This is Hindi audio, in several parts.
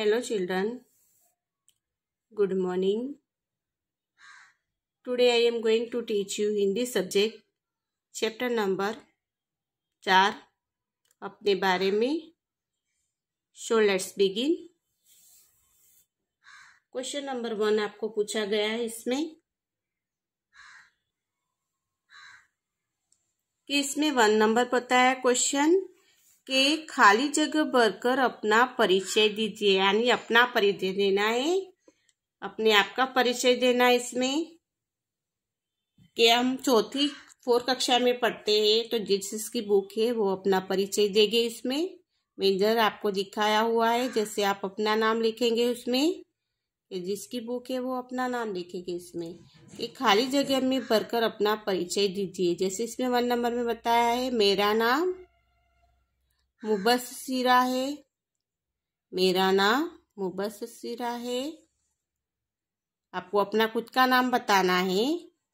hello children good morning today I am going to teach you Hindi subject chapter number चार अपने बारे में so let's begin question number one आपको पूछा गया है इसमें कि इसमें वन नंबर पता है क्वेश्चन के खाली जगह भरकर अपना परिचय दीजिए यानी अपना परिचय देना है अपने आप का परिचय देना है इसमें कि हम चौथी फोर कक्षा में पढ़ते हैं तो जिस की बुक है वो अपना परिचय देंगे इसमें मेजर आपको दिखाया हुआ है जैसे आप अपना नाम लिखेंगे उसमें जिसकी बुक है वो अपना नाम लिखेंगे इसमें कि खाली जगह में भरकर अपना परिचय दीजिए जैसे इसमें वन नंबर में बताया है मेरा नाम सिरा है मेरा नाम मुबस्सिरा है आपको अपना खुद का नाम बताना है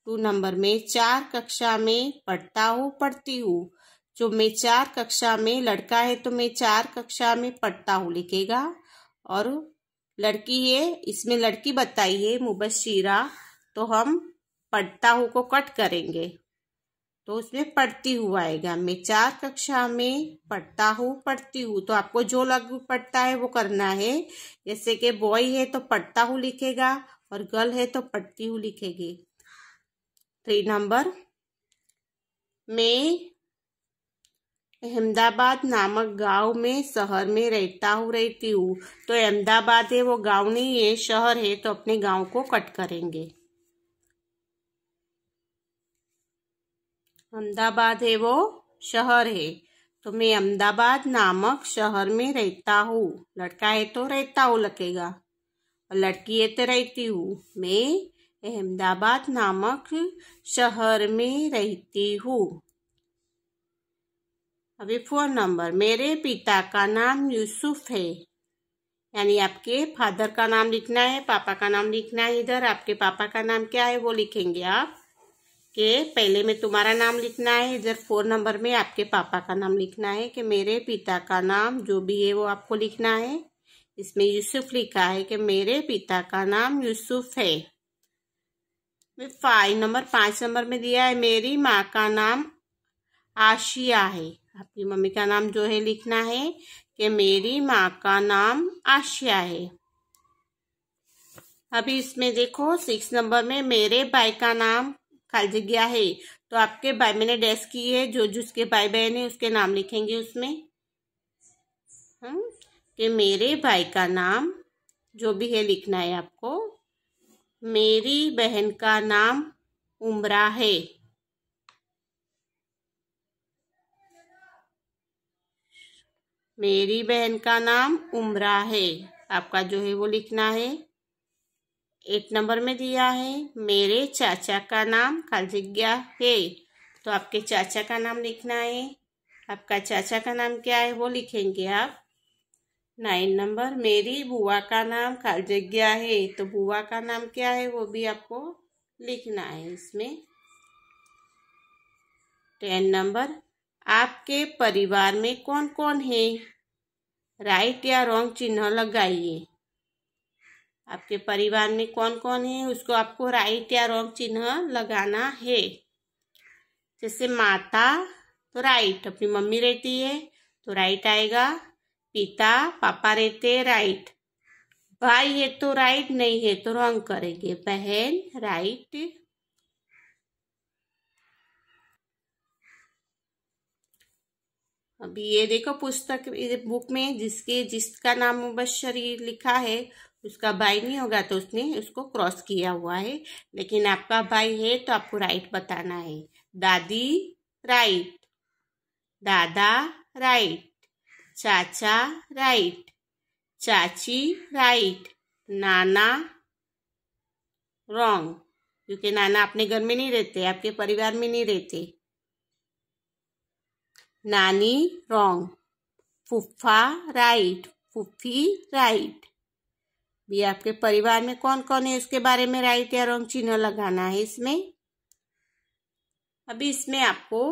टू नंबर में चार कक्षा में पढ़ता हूँ पढ़ती हूँ जो मैं चार कक्षा में लड़का है तो मैं चार कक्षा में पढ़ता हूँ लिखेगा और लड़की है इसमें लड़की बताई है मुबशिरा तो हम पढ़ता हूँ को कट करेंगे तो उसमें पढ़ती हूँ आएगा मैं चार कक्षा में पढ़ता हूँ पढ़ती हूँ तो आपको जो लग पढ़ता है वो करना है जैसे कि बॉय है तो पढ़ता हूँ लिखेगा और गर्ल है तो पढ़ती हूँ लिखेगी थ्री नंबर मैं अहमदाबाद नामक गांव में शहर में रहता हूँ रहती हूँ तो अहमदाबाद है वो गांव नहीं है शहर है तो अपने गांव को कट करेंगे अहमदाबाद है वो शहर है तो मैं अहमदाबाद नामक शहर में रहता हूँ लड़का है तो रहता हूँ लगेगा और लड़की है तो रहती हूँ मैं अहमदाबाद नामक शहर में रहती हूँ अभी फोन नंबर मेरे पिता का नाम यूसुफ है यानी आपके फादर का नाम लिखना है पापा का नाम लिखना है इधर आपके पापा का नाम क्या है वो लिखेंगे आप कि पहले में तुम्हारा नाम लिखना है इधर फोर नंबर में आपके पापा का नाम लिखना है कि मेरे पिता का नाम जो भी है वो आपको लिखना है इसमें यूसुफ लिखा है कि मेरे पिता का नाम यूसुफ है फाइव नंबर पांच नंबर में दिया है मेरी माँ का नाम आशिया है आपकी मम्मी का नाम जो है लिखना है कि मेरी माँ का नाम आशिया है अभी इसमें देखो सिक्स नंबर में मेरे भाई का नाम खाली जगह है तो आपके भाई मैंने डेस्क की है जो जिसके भाई बहन है उसके नाम लिखेंगे उसमें हम्म, कि मेरे भाई का नाम जो भी है लिखना है आपको मेरी बहन का नाम उमरा है मेरी बहन का नाम उमरा है आपका जो है वो लिखना है एट नंबर में दिया है मेरे चाचा का नाम कालजिज्ञा है तो आपके चाचा का नाम लिखना है आपका चाचा का नाम क्या है वो लिखेंगे आप नाइन नंबर मेरी बुआ का नाम कालजिज्ञा है तो बुआ का नाम क्या है वो भी आपको लिखना है इसमें टेन नंबर आपके परिवार में कौन कौन है राइट या रॉन्ग चिन्ह लगाइए आपके परिवार में कौन कौन है उसको आपको राइट या रॉन्ग चिन्ह लगाना है जैसे माता तो राइट अपनी मम्मी रहती है तो राइट आएगा पिता पापा रहते राइट भाई है तो राइट नहीं है तो रॉन्ग करेंगे बहन राइट अभी ये देखो पुस्तक बुक में जिसके जिसका नाम मुबशरी लिखा है उसका बाई नहीं होगा तो उसने उसको क्रॉस किया हुआ है लेकिन आपका बाई है तो आपको राइट बताना है दादी राइट दादा राइट चाचा राइट चाची राइट नाना रॉन्ग क्योंकि नाना अपने घर में नहीं रहते आपके परिवार में नहीं रहते नानी रॉन्ग फुफा राइट फुफी राइट भी आपके परिवार में कौन कौन है इसके बारे में राइट या रॉन्ग चिन्ह लगाना है इसमें अभी इसमें आपको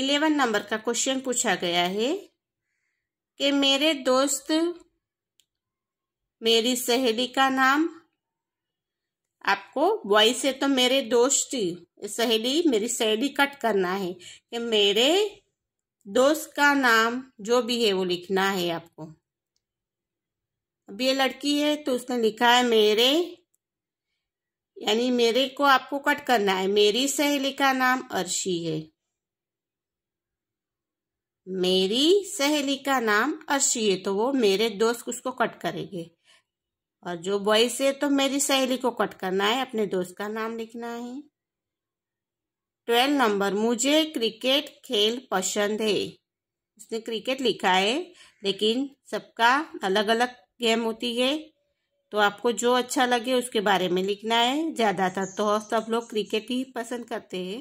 इलेवन नंबर का क्वेश्चन पूछा गया है कि मेरे दोस्त मेरी सहेली का नाम आपको वॉइस से तो मेरे दोस्त सहेली मेरी सहेली कट करना है कि मेरे दोस्त का नाम जो भी है वो लिखना है आपको अब ये लड़की है तो उसने लिखा है मेरे यानी मेरे को आपको कट करना है मेरी सहेली का नाम अर्शी है मेरी सहेली का नाम अर्शी है तो वो मेरे दोस्त उसको कट करेंगे और जो बॉयस है तो मेरी सहेली को कट करना है अपने दोस्त का नाम लिखना है ट्वेल्व नंबर मुझे क्रिकेट खेल पसंद है उसने क्रिकेट लिखा है लेकिन सबका अलग अलग गेम होती है तो आपको जो अच्छा लगे उसके बारे में लिखना है ज़्यादातर तो सब लोग क्रिकेट ही पसंद करते हैं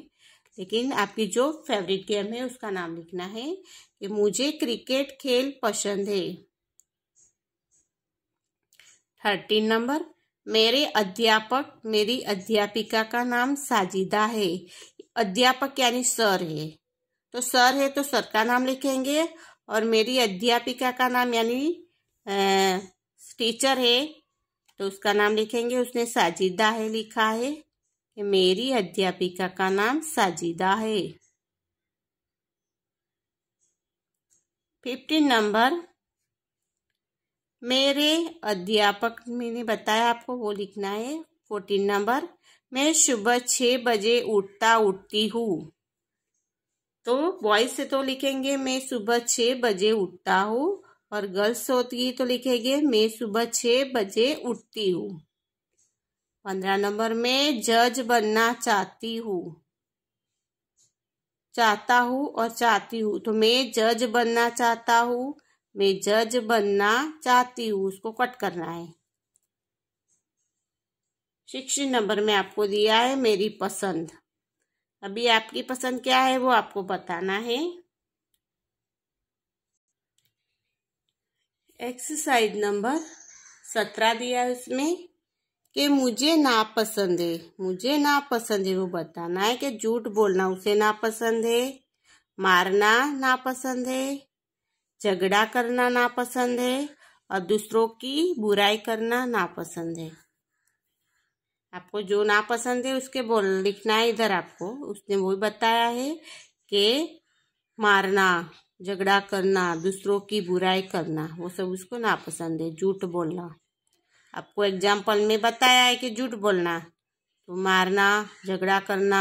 लेकिन आपकी जो फेवरेट गेम है उसका नाम लिखना है कि मुझे क्रिकेट खेल पसंद है थर्टीन नंबर मेरे अध्यापक मेरी अध्यापिका का नाम साजिदा है अध्यापक यानी सर है तो सर है तो सर का नाम लिखेंगे और मेरी अध्यापिका का नाम यानी टीचर है तो उसका नाम लिखेंगे उसने साजिदा है लिखा है कि मेरी अध्यापिका का नाम साजिदा है फिफ्टीन नंबर मेरे अध्यापक मैंने बताया आपको वो लिखना है फोर्टीन नंबर मैं सुबह छह बजे उठता उठती हूँ तो बॉयज से तो लिखेंगे मैं सुबह छह बजे उठता हूँ और गर्ल्स होती है तो लिखेंगे मैं सुबह छह बजे उठती हूँ पंद्रह नंबर में जज बनना चाहती हूँ चाहता हूँ और चाहती हूँ तो मैं जज बनना चाहता हूँ मैं जज बनना चाहती हूँ उसको कट करना है सिक्सटी नंबर में आपको दिया है मेरी पसंद अभी आपकी पसंद क्या है वो आपको बताना है एक्सरसाइज नंबर सत्रह दिया है उसमें कि मुझे ना पसंद है मुझे ना पसंद है वो बताना है कि झूठ बोलना उसे ना पसंद है मारना ना पसंद है झगड़ा करना ना पसंद है और दूसरों की बुराई करना ना पसंद है आपको जो ना पसंद है उसके बोल लिखना है इधर आपको उसने वो बताया है कि मारना झगड़ा करना दूसरों की बुराई करना वो सब उसको नापसंद है झूठ बोलना आपको एग्जाम्पल में बताया है कि झूठ बोलना तो मारना झगड़ा करना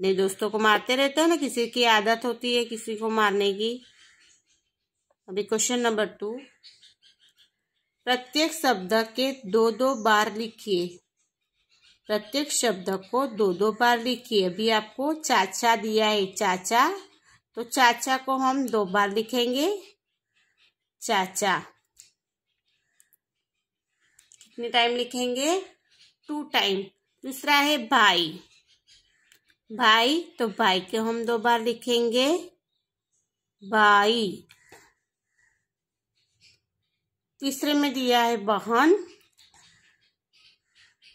नहीं दोस्तों को मारते रहते हो ना किसी की आदत होती है किसी को मारने की अभी क्वेश्चन नंबर टू प्रत्येक शब्द के दो दो बार लिखिए प्रत्येक शब्द को दो दो बार लिखिए अभी आपको चाचा दिया है चाचा तो चाचा को हम दो बार लिखेंगे चाचा कितने टाइम लिखेंगे टू टाइम दूसरा है भाई भाई तो भाई के हम दो बार लिखेंगे भाई तीसरे में दिया है बहन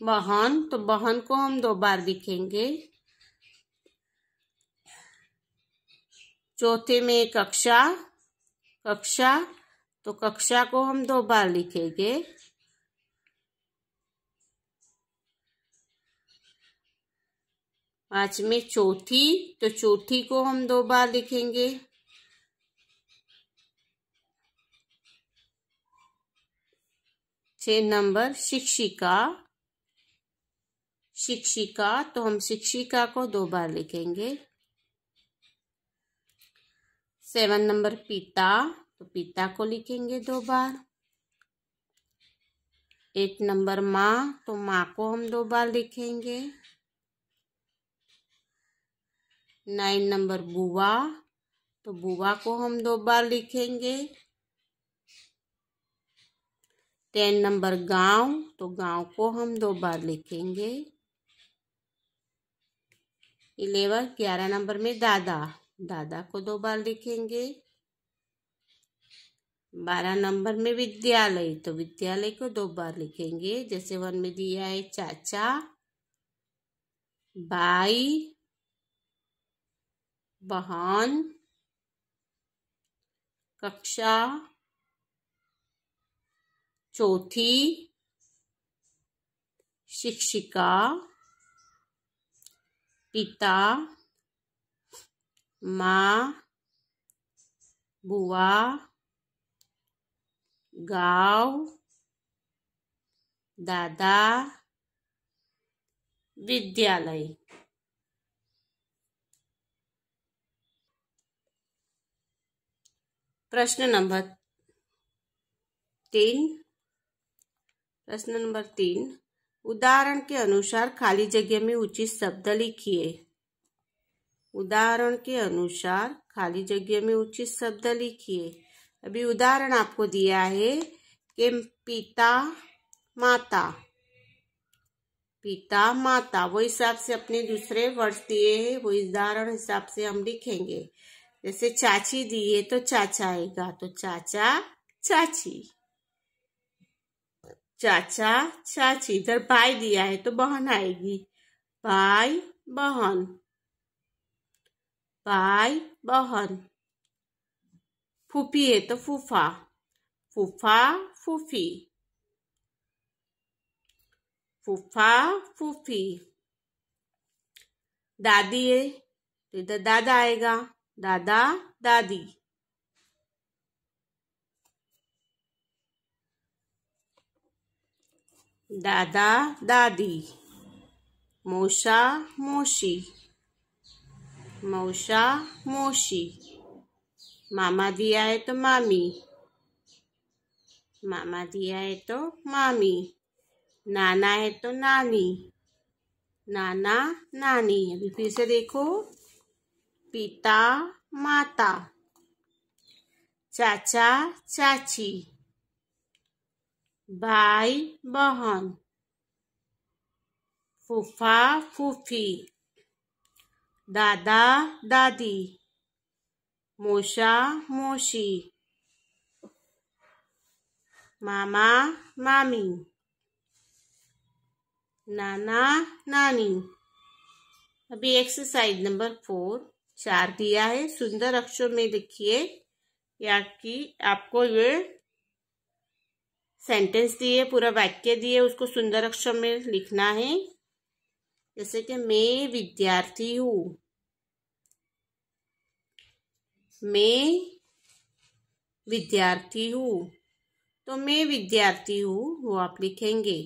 बहन तो बहन को हम दो बार लिखेंगे चौथे में कक्षा कक्षा तो कक्षा को हम दो बार लिखेंगे पांच में चौथी तो चौथी को हम दो बार लिखेंगे छ नंबर शिक्षिका शिक्षिका तो हम शिक्षिका को दो बार लिखेंगे सेवन नंबर पिता तो पिता को लिखेंगे दो बार एट नंबर माँ तो माँ को हम दो बार लिखेंगे नाइन नंबर बुआ तो बुआ को हम दो बार लिखेंगे टेन नंबर गांव तो गांव को हम दो बार लिखेंगे इलेवन ग्यारह नंबर में दादा दादा को दो बार लिखेंगे बारह नंबर में विद्यालय तो विद्यालय को दो बार लिखेंगे जैसे वन में दिया है चाचा भाई बहन कक्षा चौथी शिक्षिका पिता माँ बुआ गाँव दादा विद्यालय प्रश्न नंबर तीन प्रश्न नंबर तीन उदाहरण के अनुसार खाली जगह में उचित शब्द लिखिए उदाहरण के अनुसार खाली जगह में उचित शब्द लिखिए अभी उदाहरण आपको दिया है कि पिता माता पिता माता वो हिसाब से अपने दूसरे वर्ड दिए हैं वो उदाहरण हिसाब से हम लिखेंगे जैसे चाची दिए तो चाचा आएगा तो चाचा चाची चाचा चाची इधर भाई दिया है तो बहन आएगी भाई बहन भाई बहन फूफी है तो फूफा फूफा फूफी फूफा फूफी दादी है तो इधर दादा आएगा दादा दादी दादा दादी मोशा मोशी मौसा मौसी मामा दिया है तो मामी मामा दिया है तो मामी नाना है तो नानी नाना नानी अभी फिर से देखो पिता माता चाचा चाची भाई बहन फूफा फूफी दादा दादी मोशा मोशी मामा मामी नाना नानी अभी एक्सरसाइज नंबर फोर चार दिया है सुंदर अक्षर में लिखिए या कि आपको ये सेंटेंस दिए पूरा वाक्य दिए उसको सुंदर अक्षर में लिखना है जैसे कि मैं विद्यार्थी हूं मैं विद्यार्थी हूं तो मैं विद्यार्थी हूं वो आप लिखेंगे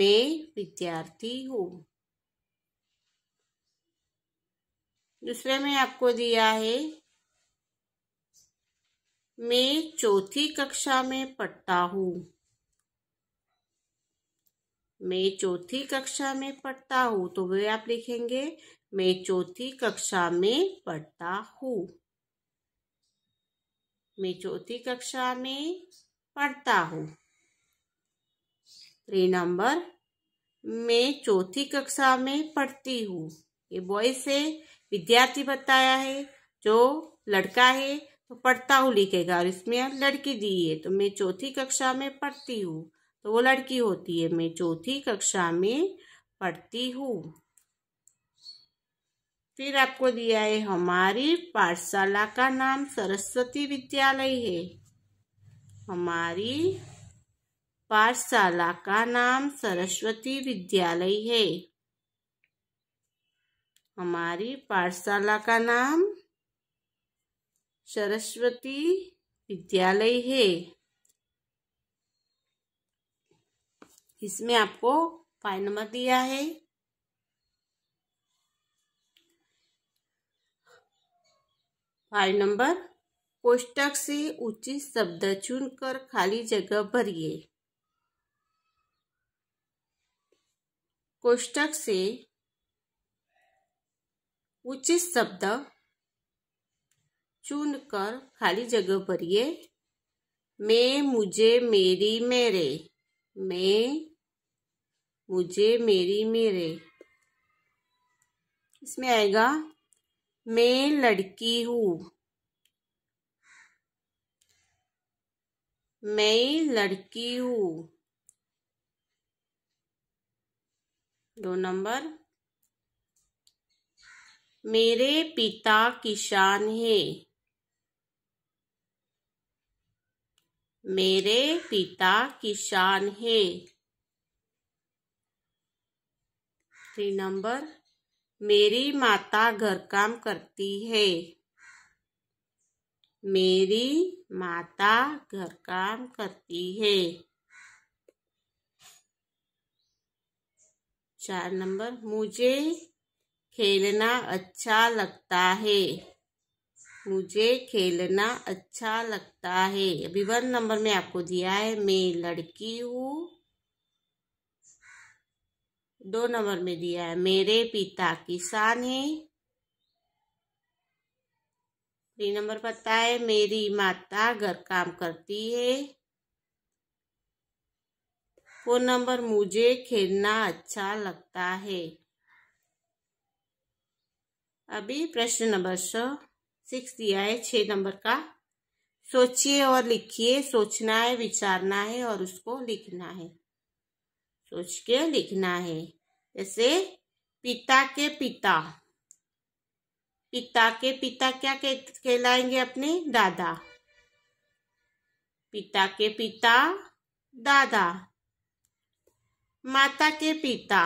मैं विद्यार्थी हूं दूसरे में आपको दिया है मैं चौथी कक्षा में पढ़ता हूं मैं चौथी कक्षा में पढ़ता हूँ तो वे आप लिखेंगे मैं चौथी कक्षा में पढ़ता हूँ मैं चौथी कक्षा में पढ़ता हूँ थ्री नंबर मैं चौथी कक्षा में पढ़ती हूँ ये बॉय से विद्यार्थी बताया है जो लड़का है तो पढ़ता हूँ लिखेगा और इसमें लड़की दी है तो मैं चौथी कक्षा में पढ़ती हूँ तो वो लड़की होती है मैं चौथी कक्षा में पढ़ती हूँ फिर आपको दिया है हमारी पाठशाला का नाम सरस्वती विद्यालय है हमारी पाठशाला का नाम सरस्वती विद्यालय है हमारी पाठशाला का नाम सरस्वती विद्यालय है इसमें आपको फाइव नंबर दिया है फाइव नंबर कोष्टक से उचित शब्द चुनकर खाली जगह भरिए कोष्टक से उचित शब्द चुनकर खाली जगह भरिए मैं मुझे मेरी मेरे मैं मुझे मेरी मेरे इसमें आएगा मैं लड़की हूँ मैं लड़की हूँ दो नंबर मेरे पिता किसान है मेरे पिता किसान है आखिरी नंबर मेरी माता घर काम करती है मेरी माता घर काम करती है चार नंबर मुझे खेलना अच्छा लगता है मुझे खेलना अच्छा लगता है अभी वन नंबर में आपको दिया है मैं लड़की हूँ दो नंबर में दिया है मेरे पिता किसान हैं तीन नंबर पता है मेरी माता घर काम करती है फोर नंबर मुझे खेलना अच्छा लगता है अभी प्रश्न नंबर सिक्स दिया है छः नंबर का सोचिए और लिखिए सोचना है विचारना है और उसको लिखना है सोच के लिखना है जैसे पिता के पिता पिता के पिता क्या कहलाएंगे अपने दादा पिता के पिता दादा माता के पिता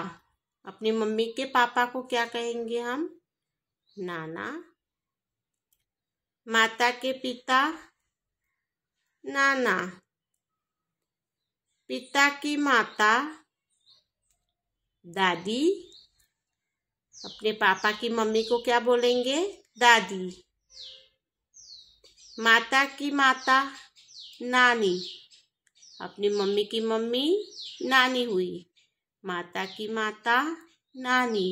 अपनी मम्मी के पापा को क्या कहेंगे हम नाना माता के पिता नाना पिता की माता दादी अपने पापा की मम्मी को क्या बोलेंगे दादी माता की माता नानी अपनी मम्मी की मम्मी नानी हुई माता की माता नानी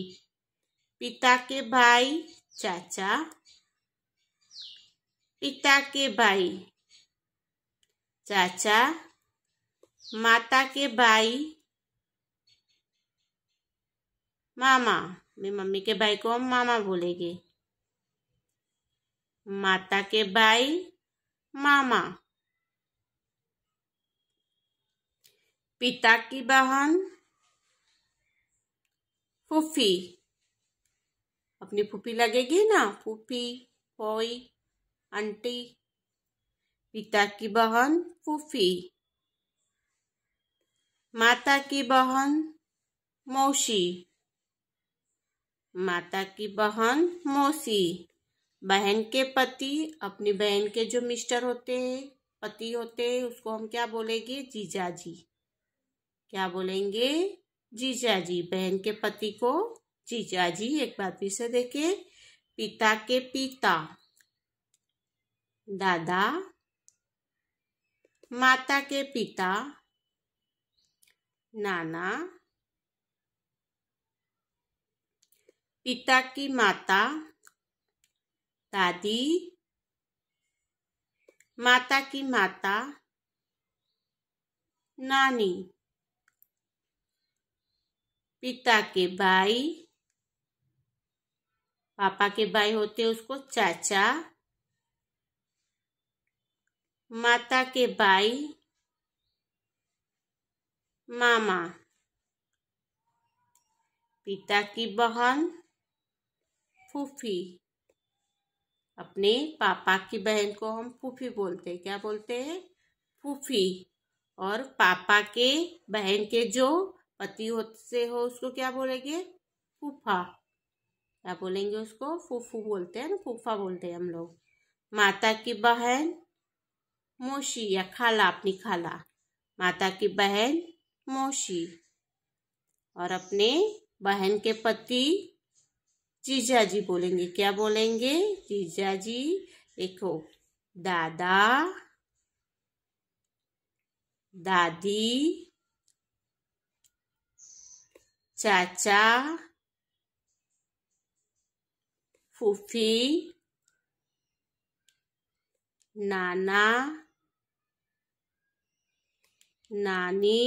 पिता के भाई चाचा पिता के भाई चाचा माता के भाई मामा मैं मम्मी के भाई को हम मामा बोलेंगे माता के भाई मामा पिता की बहन फूफी अपनी फूफी लगेगी ना फूफी फोई आंटी पिता की बहन फूफी माता की बहन मौसी माता की बहन मौसी बहन के पति अपनी बहन के जो मिस्टर होते हैं पति होते हैं उसको हम क्या बोलेंगे जीजा जी क्या बोलेंगे जीजा जी बहन के पति को जीजा जी एक बार फिर से देखे पिता के पिता दादा माता के पिता नाना पिता की माता दादी माता की माता नानी पिता के भाई पापा के भाई होते उसको चाचा माता के भाई मामा पिता की बहन फूफी अपने पापा की बहन को हम फूफी बोलते हैं क्या बोलते हैं फूफी और पापा के बहन के जो पति होते हो उसको क्या बोलेंगे फूफा क्या बोलेंगे उसको फूफू बोलते हैं ना फूफा बोलते हैं हम लोग माता की बहन मोशी या खाला अपनी खाला माता की बहन मोशी और अपने बहन के पति जीजा जी बोलेंगे क्या बोलेंगे जीजा जी देखो दादा दादी चाचा फूफी नाना नानी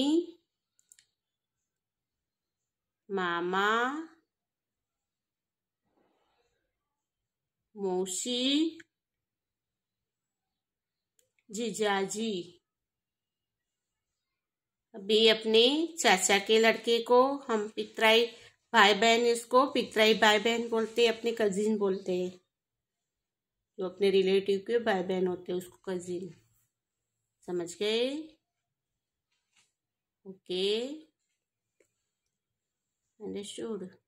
मामा मौसी जीजाजी अभी अपने चाचा के लड़के को हम पितराई भाई बहन इसको पितराई भाई बहन बोलते हैं अपने कजिन बोलते हैं जो अपने रिलेटिव के भाई बहन होते हैं उसको कजिन समझ गए ओके अंडरस्टूड